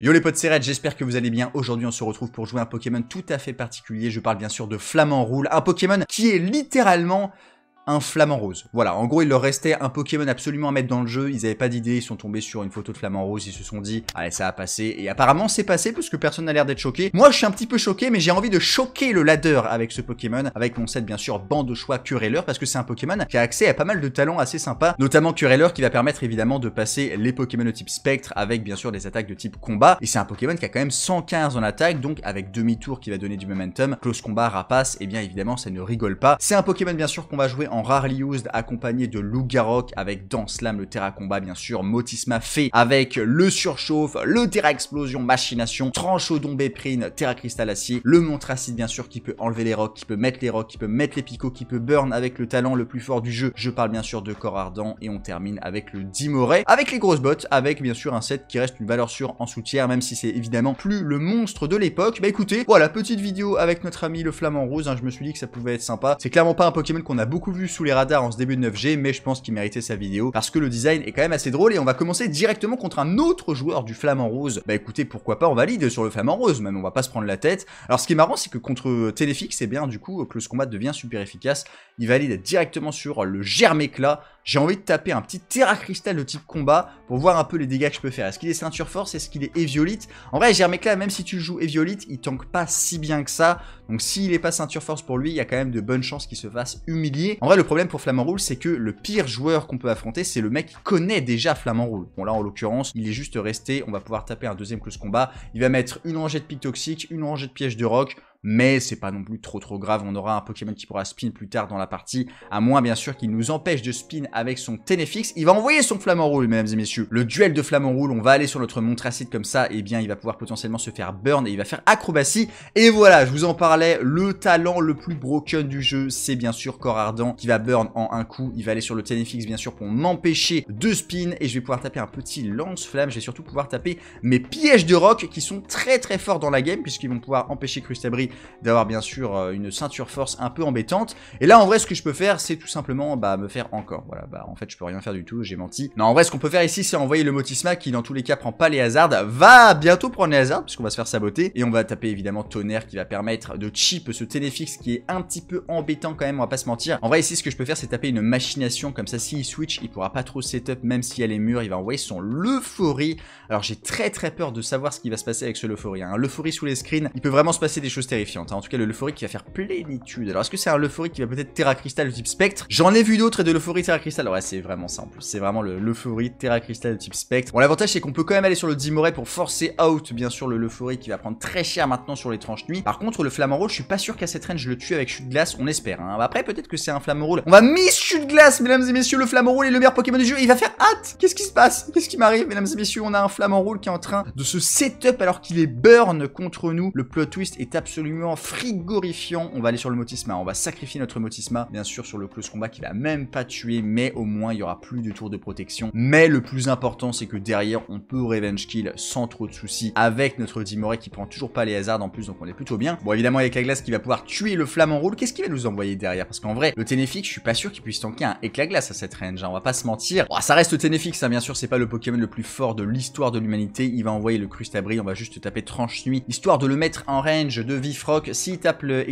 Yo les potes, c'est j'espère que vous allez bien. Aujourd'hui, on se retrouve pour jouer un Pokémon tout à fait particulier. Je parle bien sûr de Flamand Roule, un Pokémon qui est littéralement un flamant rose. Voilà, en gros, il leur restait un Pokémon absolument à mettre dans le jeu, ils n'avaient pas d'idée, ils sont tombés sur une photo de flamant rose, ils se sont dit, allez, ça a passé, et apparemment, c'est passé, parce que personne n'a l'air d'être choqué. Moi, je suis un petit peu choqué, mais j'ai envie de choquer le ladder avec ce Pokémon, avec mon set, bien sûr, bande de choix cureller parce que c'est un Pokémon qui a accès à pas mal de talents assez sympas, notamment cureller qui va permettre évidemment de passer les Pokémon de type spectre, avec bien sûr des attaques de type combat, et c'est un Pokémon qui a quand même 115 en attaque, donc avec demi-tour qui va donner du momentum, close combat, rapace, et eh bien évidemment, ça ne rigole pas. C'est un Pokémon, bien sûr, qu'on va jouer en en Rarely Used accompagné de Lou avec dans Slam le Terra Combat bien sûr, Motisma fait avec le surchauffe, le Terra Explosion, Machination, Tranchodon Béprine, Terra Cristal Acier, le Montracide bien sûr qui peut enlever les rocs qui peut mettre les rocs, qui peut mettre les picots, qui peut burn avec le talent le plus fort du jeu. Je parle bien sûr de Corps Ardent et on termine avec le Dimoré, avec les grosses bottes, avec bien sûr un set qui reste une valeur sûre en soutien, même si c'est évidemment plus le monstre de l'époque. Bah écoutez, voilà, petite vidéo avec notre ami le Flamand Rose, hein. je me suis dit que ça pouvait être sympa. C'est clairement pas un Pokémon qu'on a beaucoup vu sous les radars en ce début de 9G, mais je pense qu'il méritait sa vidéo parce que le design est quand même assez drôle et on va commencer directement contre un autre joueur du Flamand Rose. Bah écoutez, pourquoi pas, on valide sur le Flamand Rose même, on va pas se prendre la tête. Alors ce qui est marrant, c'est que contre euh, Téléfix, c'est eh bien du coup, euh, que le Combat devient super efficace. Il valide directement sur le Germéclat, j'ai envie de taper un petit Terra Cristal de type combat pour voir un peu les dégâts que je peux faire. Est-ce qu'il est ceinture force Est-ce qu'il est éviolite En vrai, là, même si tu joues éviolite, il tank pas si bien que ça. Donc s'il n'est pas ceinture force pour lui, il y a quand même de bonnes chances qu'il se fasse humilier. En vrai, le problème pour Flamand c'est que le pire joueur qu'on peut affronter, c'est le mec qui connaît déjà Flamand Bon là, en l'occurrence, il est juste resté, on va pouvoir taper un deuxième close combat. Il va mettre une rangée de pic toxique, une rangée de piège de rock, mais c'est pas non plus trop trop grave, on aura un Pokémon qui pourra spin plus tard dans la partie, à moins bien sûr qu'il nous empêche de spin avec son Ténéfix, il va envoyer son Roule, mesdames et messieurs, le duel de Roule, on va aller sur notre Montracide comme ça, et eh bien il va pouvoir potentiellement se faire burn, et il va faire acrobatie, et voilà, je vous en parlais, le talent le plus broken du jeu, c'est bien sûr Cor Ardent, qui va burn en un coup, il va aller sur le Ténéfix bien sûr pour m'empêcher de spin, et je vais pouvoir taper un petit lance-flamme, je vais surtout pouvoir taper mes pièges de rock, qui sont très très forts dans la game, puisqu'ils vont pouvoir empêcher Crustabri d'avoir bien sûr euh, une ceinture force un peu embêtante. Et là, en vrai, ce que je peux faire, c'est tout simplement bah, me faire encore. Voilà, bah en fait, je peux rien faire du tout, j'ai menti. Non, en vrai, ce qu'on peut faire ici, c'est envoyer le Motisma qui, dans tous les cas, prend pas les hasards, va bientôt prendre les hasards, puisqu'on va se faire saboter. Et on va taper évidemment Tonnerre qui va permettre de chip ce téléfix qui est un petit peu embêtant quand même, on va pas se mentir. En vrai, ici, ce que je peux faire, c'est taper une machination, comme ça, s'il switch, il pourra pas trop setup, même y a est murs. il va envoyer son euphorie. Alors, j'ai très très peur de savoir ce qui va se passer avec ce euphorie. Hein. L'euphorie sous les screens, il peut vraiment se passer des choses terribles. Hein. En tout cas, le qui va faire plénitude. Alors, est-ce que c'est un euphorie qui va peut-être Terra Cristal de type Spectre J'en ai vu d'autres et de l'euphorie Terra Cristal. Ouais, c'est vraiment ça en plus. C'est vraiment le le, Terra Cristal de type Spectre. Bon, l'avantage, c'est qu'on peut quand même aller sur le Dimoret pour forcer out, bien sûr, le qui va prendre très cher maintenant sur les tranches nuit. Par contre, le Flamant Roll, je suis pas sûr qu'à cette range, je le tue avec Chute de Glace, on espère. Hein. Après, peut-être que c'est un Flamant Roll. On va miss Chute Glace, mesdames et messieurs. Le Flamant Roll est le meilleur Pokémon du jeu. Il va faire hâte. Qu'est-ce qui se passe Qu'est-ce qui m'arrive, mesdames et messieurs On a un Flamant Roll qui est en train de se up alors qu'il est burn contre nous. Le plot twist est absolument frigorifiant. On va aller sur le Motisma, on va sacrifier notre Motisma, bien sûr, sur le close combat qui va même pas tuer, mais au moins il y aura plus de tour de protection. Mais le plus important, c'est que derrière, on peut revenge kill sans trop de soucis avec notre Dimore qui prend toujours pas les hasards en plus, donc on est plutôt bien. Bon, évidemment, avec la glace qui va pouvoir tuer le flamant Roule qu'est-ce qu'il va nous envoyer derrière Parce qu'en vrai, le Ténéfix, je suis pas sûr qu'il puisse tanker un éclat glace à cette range, hein. on va pas se mentir. ça reste Ténéfix, ça, bien sûr, c'est pas le Pokémon le plus fort de l'histoire de l'humanité. Il va envoyer le Crustabri, on va juste taper Tranche Nuit, histoire de le mettre en range de vie Vifrock. S'il tape le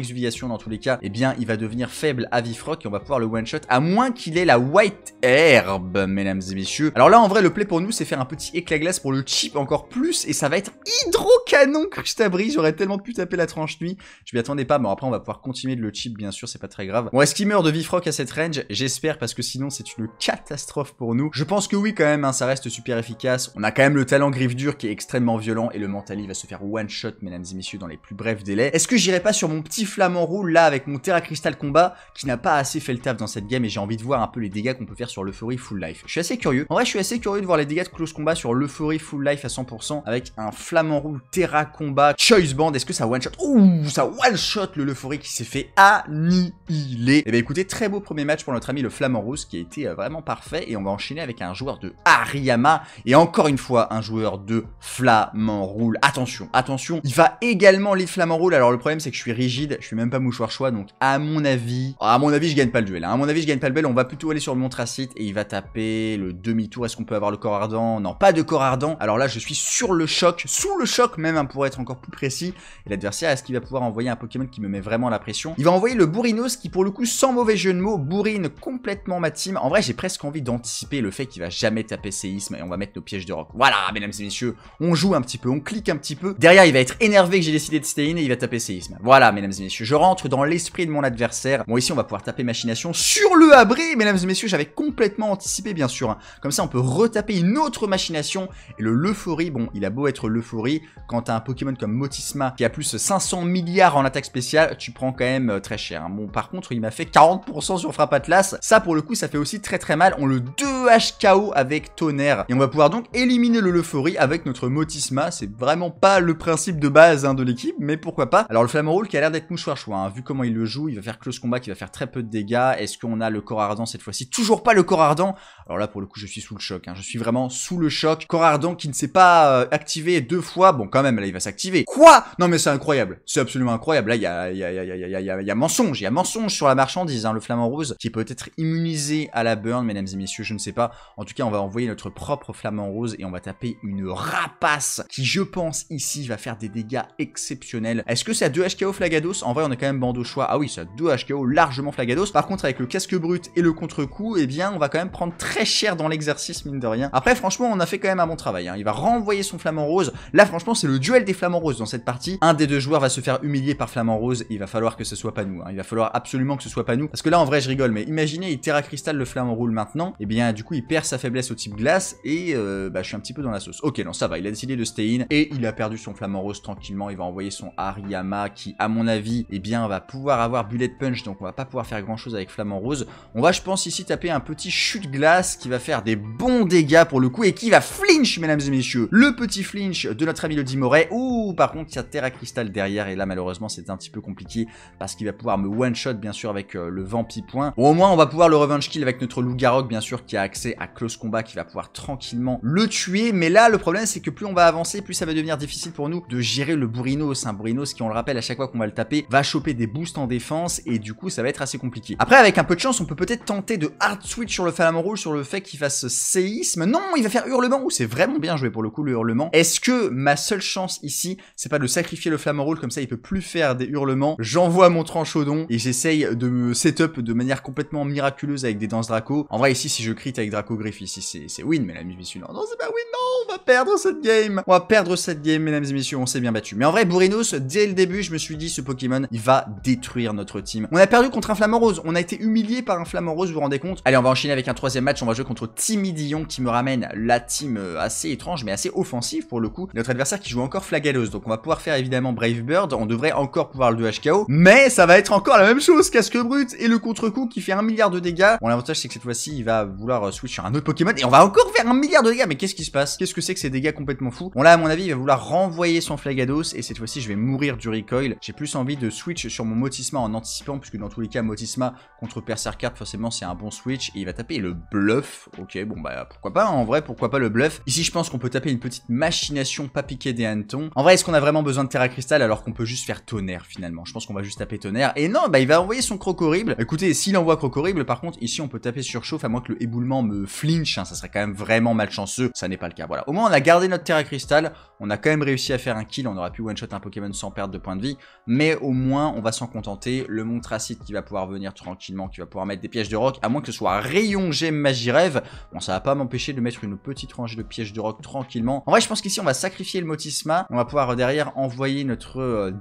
dans tous les cas, eh bien il va devenir faible à Vifrock et on va pouvoir le one-shot à moins qu'il ait la White Herb, mesdames et messieurs. Alors là en vrai le play pour nous c'est faire un petit éclat glace pour le chip encore plus et ça va être hydrocanon Crustabri. J'aurais tellement pu taper la tranche nuit. Je m'y attendais pas. Bon après on va pouvoir continuer de le chip bien sûr, c'est pas très grave. Bon est-ce qu'il meurt de Vifrock à cette range J'espère parce que sinon c'est une catastrophe pour nous. Je pense que oui quand même, hein, ça reste super efficace. On a quand même le talent griffe dur qui est extrêmement violent et le mentali va se faire one shot mesdames et messieurs dans les plus brefs délais. Est-ce que j'irai pas sur mon petit Flamant roule là avec mon Terra Crystal Combat qui n'a pas assez fait le taf dans cette game et j'ai envie de voir un peu les dégâts qu'on peut faire sur l'Euphorie Full Life Je suis assez curieux. En vrai, je suis assez curieux de voir les dégâts de Close Combat sur l'Euphorie Full Life à 100% avec un Flamant roule Terra Combat Choice Band. Est-ce que ça one shot Ouh, ça one shot le l'Euphorie qui s'est fait annihiler. Eh bien écoutez, très beau premier match pour notre ami le Flamant rose qui a été euh, vraiment parfait et on va enchaîner avec un joueur de Ariyama et encore une fois un joueur de Flamant roule. Attention, attention, il va également les Flamant roules alors alors le problème c'est que je suis rigide, je suis même pas mouchoir choix, donc à mon avis, à mon avis je gagne pas le duel. Hein. À mon avis je gagne pas le duel, on va plutôt aller sur le Montracite et il va taper le demi-tour. Est-ce qu'on peut avoir le corps ardent Non, pas de corps ardent. Alors là je suis sur le choc, sous le choc même hein, pour être encore plus précis. Et l'adversaire, est-ce qu'il va pouvoir envoyer un Pokémon qui me met vraiment la pression Il va envoyer le Bourinos qui pour le coup sans mauvais jeu de mots, bourrine complètement ma team. En vrai j'ai presque envie d'anticiper le fait qu'il va jamais taper séisme et on va mettre nos pièges de rock. Voilà mesdames et messieurs, on joue un petit peu, on clique un petit peu. Derrière il va être énervé que j'ai décidé de stay et il va séisme. Voilà, mesdames et messieurs, je rentre dans l'esprit de mon adversaire. Bon, ici, on va pouvoir taper machination sur le abri, mesdames et messieurs, j'avais complètement anticipé, bien sûr. Hein. Comme ça, on peut retaper une autre machination. Et le l'euphorie, bon, il a beau être l'euphorie, quand t'as un Pokémon comme Motisma qui a plus de 500 milliards en attaque spéciale, tu prends quand même euh, très cher. Hein. Bon, par contre, il m'a fait 40% sur Frappe Atlas. Ça, pour le coup, ça fait aussi très très mal. On le 2HKO avec Tonnerre. Et on va pouvoir donc éliminer le l'euphorie avec notre Motisma. C'est vraiment pas le principe de base hein, de l'équipe, mais pourquoi pas alors le flamant rose qui a l'air d'être mouchoir choix hein. vu comment il le joue, il va faire close combat, qui va faire très peu de dégâts. Est-ce qu'on a le corps ardent cette fois-ci Toujours pas le corps ardent Alors là pour le coup je suis sous le choc, hein. je suis vraiment sous le choc. Corps ardent qui ne s'est pas euh, activé deux fois, bon quand même là il va s'activer. Quoi Non mais c'est incroyable, c'est absolument incroyable. Là il y a, y, a, y, a, y, a, mensonge, il y a mensonge sur la marchandise, hein, le flamant rose qui peut être immunisé à la burn mesdames et messieurs, je ne sais pas. En tout cas on va envoyer notre propre flamant rose et on va taper une rapace qui je pense ici va faire des dégâts exceptionnels. Est-ce que c'est à 2 HKO Flagados En vrai, on est quand même bandeau choix. Ah oui, c'est à 2 HKO largement Flagados. Par contre, avec le casque brut et le contre-coup, eh bien, on va quand même prendre très cher dans l'exercice, mine de rien. Après, franchement, on a fait quand même un bon travail. Hein. Il va renvoyer son flamant Rose. Là, franchement, c'est le duel des Flamants Roses dans cette partie. Un des deux joueurs va se faire humilier par flamant Rose. il va falloir que ce soit pas nous. Hein. Il va falloir absolument que ce soit pas nous. Parce que là, en vrai, je rigole. Mais imaginez, il Terra Cristal le flamant Roule maintenant. Eh bien, du coup, il perd sa faiblesse au type glace. Et euh, bah, je suis un petit peu dans la sauce. Ok, non, ça va. Il a décidé de stay in. Et il a perdu son flamant Rose tranquillement. Il va envoyer son Aria qui, à mon avis, et eh bien, va pouvoir avoir Bullet Punch, donc on va pas pouvoir faire grand chose avec Flamant Rose. On va, je pense, ici taper un petit chute glace qui va faire des bons dégâts pour le coup et qui va flinch, mesdames et messieurs. Le petit flinch de notre ami le Moret. Ouh, par contre, il y a Terra Cristal derrière et là, malheureusement, c'est un petit peu compliqué parce qu'il va pouvoir me one-shot, bien sûr, avec euh, le Vampy Point. au moins, on va pouvoir le revenge kill avec notre Loup Lou-Garok, bien sûr, qui a accès à close combat, qui va pouvoir tranquillement le tuer. Mais là, le problème, c'est que plus on va avancer, plus ça va devenir difficile pour nous de gérer le Bourinos. Un ce qui, on le rappelle à chaque fois qu'on va le taper, va choper des boosts en défense et du coup ça va être assez compliqué. Après avec un peu de chance, on peut peut-être tenter de hard switch sur le Flamme Rouge sur le fait qu'il fasse séisme. Non, il va faire hurlement, ou c'est vraiment bien joué pour le coup le hurlement. Est-ce que ma seule chance ici, c'est pas de sacrifier le Flamme Rouge comme ça il peut plus faire des hurlements J'envoie mon tranchaudon et j'essaye de me setup de manière complètement miraculeuse avec des danses Draco. En vrai ici si je crit avec Draco Griff ici c'est win mesdames et messieurs. Non, non c'est pas win, non, on va perdre cette game. On va perdre cette game mesdames et messieurs, on s'est bien battu. Mais en vrai Bourinos dès le début, je me suis dit, ce Pokémon, il va détruire notre team. On a perdu contre un rose. On a été humilié par un Flamorose, vous vous rendez compte Allez, on va enchaîner avec un troisième match. On va jouer contre Timidillon qui me ramène la team euh, assez étrange, mais assez offensive pour le coup. Notre adversaire qui joue encore Flagados. Donc, on va pouvoir faire évidemment Brave Bird. On devrait encore pouvoir le 2HKO. Mais ça va être encore la même chose. Casque brut et le contre-coup qui fait un milliard de dégâts. Bon, l'avantage, c'est que cette fois-ci, il va vouloir euh, switch sur un autre Pokémon et on va encore faire un milliard de dégâts. Mais qu'est-ce qui se passe Qu'est-ce que c'est que ces dégâts complètement fous On là, à mon avis, il va vouloir renvoyer son Flagados et cette fois-ci, je vais mourir du recoil. J'ai plus envie de switch sur mon Motisma en anticipant, puisque dans tous les cas, Motisma contre carte forcément, c'est un bon switch. Et il va taper le bluff. Ok, bon, bah pourquoi pas. En vrai, pourquoi pas le bluff. Ici, je pense qu'on peut taper une petite machination, pas piquer des hannetons. En vrai, est-ce qu'on a vraiment besoin de Terra Cristal alors qu'on peut juste faire tonnerre finalement Je pense qu'on va juste taper tonnerre. Et non, bah il va envoyer son croc horrible. Écoutez, s'il envoie croc horrible, par contre, ici on peut taper sur chauffe, à moins que le éboulement me flinche. Hein, ça serait quand même vraiment malchanceux. Ça n'est pas le cas. Voilà. Au moins, on a gardé notre Terra Cristal. On a quand même réussi à faire un kill. On aura pu one shot un Pokémon sans perdre point de vie, mais au moins on va s'en contenter. Le acide qui va pouvoir venir tranquillement, qui va pouvoir mettre des pièges de rock à moins que ce soit rayon gemme magie rêve. Bon, ça va pas m'empêcher de mettre une petite rangée de pièges de rock tranquillement. En vrai, je pense qu'ici on va sacrifier le Motisma, on va pouvoir euh, derrière envoyer notre euh,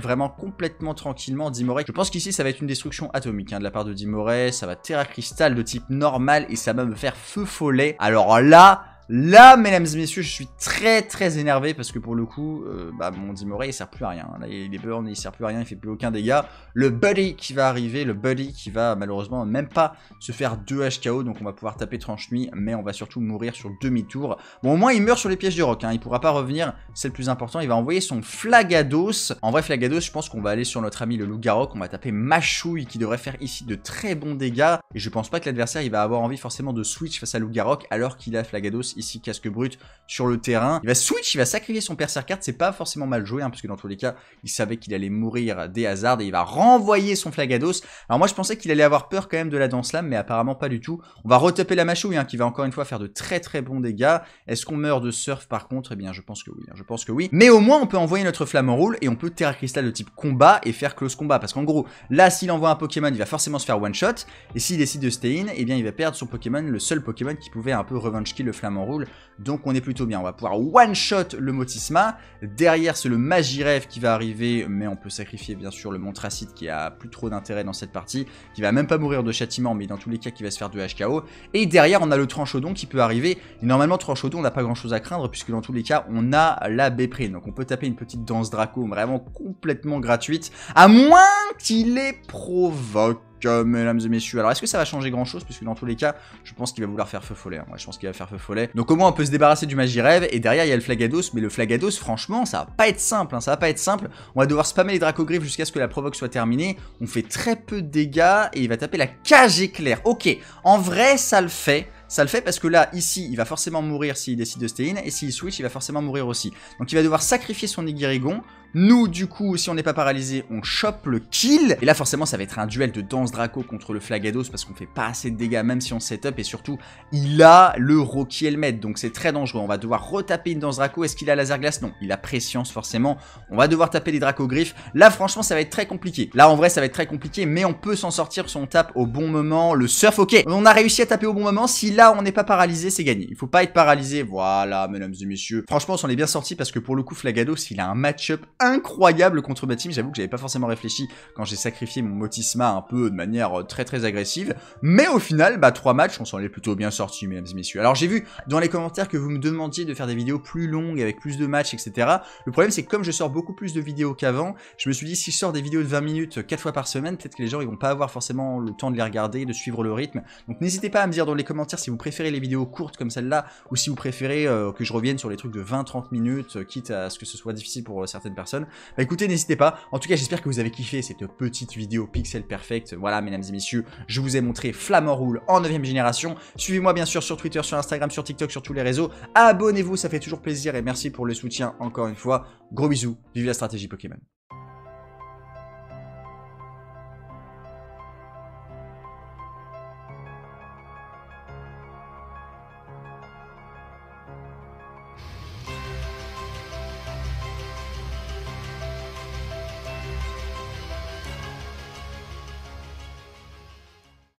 vraiment complètement tranquillement. que je pense qu'ici ça va être une destruction atomique hein, de la part de Dimoré. ça va Terra Cristal de type normal et ça va me faire feu follet. Alors là, Là, mesdames et messieurs, je suis très très énervé parce que pour le coup, euh, bah, mon Dimoré il sert plus à rien. Là, il est burn, il sert plus à rien, il fait plus aucun dégât. Le Buddy qui va arriver, le Buddy qui va malheureusement même pas se faire 2 HKO, donc on va pouvoir taper tranche nuit, mais on va surtout mourir sur demi-tour. Bon, au moins il meurt sur les pièges du roc, Il hein. il pourra pas revenir, c'est le plus important. Il va envoyer son Flagados. En vrai, Flagados, je pense qu'on va aller sur notre ami le loup on va taper Machouille qui devrait faire ici de très bons dégâts. Et je pense pas que l'adversaire il va avoir envie forcément de switch face à loup alors qu'il a Flagados ici casque brut sur le terrain. Il va switch, il va sacrifier son percer card, c'est pas forcément mal joué, hein, parce que dans tous les cas, il savait qu'il allait mourir des hasards et il va renvoyer son Flagados. Alors moi je pensais qu'il allait avoir peur quand même de la danse lame, mais apparemment pas du tout. On va retaper la machouille, hein, qui va encore une fois faire de très très bons dégâts. Est-ce qu'on meurt de surf par contre Eh bien je pense que oui, hein, je pense que oui. Mais au moins on peut envoyer notre flamme en roule et on peut Terra Cristal de type combat et faire close combat, parce qu'en gros, là s'il envoie un Pokémon, il va forcément se faire one shot, et s'il décide de stay in, eh bien il va perdre son Pokémon, le seul Pokémon qui pouvait un peu revenge kill le flamme roule, Donc on est plutôt bien. On va pouvoir one-shot le Motisma. Derrière, c'est le Magiref qui va arriver, mais on peut sacrifier bien sûr le Montracite qui a plus trop d'intérêt dans cette partie, qui va même pas mourir de châtiment, mais dans tous les cas qui va se faire de HKO. Et derrière, on a le Tranchodon qui peut arriver. Et normalement, Tranchodon, on n'a pas grand-chose à craindre, puisque dans tous les cas, on a la Béprine. Donc on peut taper une petite danse Draco vraiment complètement gratuite, à moins qu'il les provoque mesdames et messieurs. Alors, est-ce que ça va changer grand-chose Puisque dans tous les cas, je pense qu'il va vouloir faire feu follet. Hein. je pense qu'il va faire feu follet. Donc, au moins, on peut se débarrasser du rêve, Et derrière, il y a le Flagados. Mais le Flagados, franchement, ça va pas être simple. Hein. Ça va pas être simple. On va devoir spammer les Dracogriffes jusqu'à ce que la provoque soit terminée. On fait très peu de dégâts. Et il va taper la cage éclair. Ok, en vrai, ça le fait. Ça le fait parce que là, ici, il va forcément mourir s'il décide de stay in, et s'il switch, il va forcément mourir aussi. Donc il va devoir sacrifier son Igirigon, nous, du coup, si on n'est pas paralysé, on chope le kill. Et là, forcément, ça va être un duel de Danse Draco contre le Flagados parce qu'on fait pas assez de dégâts, même si on setup. Et surtout, il a le Rocky Helmet, donc c'est très dangereux. On va devoir retaper une Danse Draco. Est-ce qu'il a laser glace Non, il a prescience, forcément. On va devoir taper les Draco griffes. Là, franchement, ça va être très compliqué. Là, en vrai, ça va être très compliqué, mais on peut s'en sortir si on tape au bon moment. Le surf, ok. On a réussi à taper au bon moment. Si là, on n'est pas paralysé, c'est gagné. Il faut pas être paralysé. Voilà, mesdames et messieurs. Franchement, on s'en est bien sorti parce que pour le coup, Flagados, il a un match-up incroyable contre Batim. J'avoue que j'avais pas forcément réfléchi quand j'ai sacrifié mon Motisma un peu de manière euh, très très agressive. Mais au final, bah, trois matchs, on s'en est plutôt bien sortis, mesdames et messieurs. Alors j'ai vu dans les commentaires que vous me demandiez de faire des vidéos plus longues avec plus de matchs, etc. Le problème, c'est que comme je sors beaucoup plus de vidéos qu'avant, je me suis dit si je sors des vidéos de 20 minutes 4 euh, fois par semaine, peut-être que les gens ils vont pas avoir forcément le temps de les regarder, de suivre le rythme. Donc n'hésitez pas à me dire dans les commentaires si vous préférez les vidéos courtes comme celle-là ou si vous préférez euh, que je revienne sur les trucs de 20-30 minutes, quitte à ce que ce soit difficile pour certaines personnes. Bah, écoutez, n'hésitez pas. En tout cas, j'espère que vous avez kiffé cette petite vidéo Pixel Perfect. Voilà, mesdames et messieurs, je vous ai montré Roule en 9ème génération. Suivez-moi bien sûr sur Twitter, sur Instagram, sur TikTok, sur tous les réseaux. Abonnez-vous, ça fait toujours plaisir et merci pour le soutien encore une fois. Gros bisous, vive la stratégie Pokémon.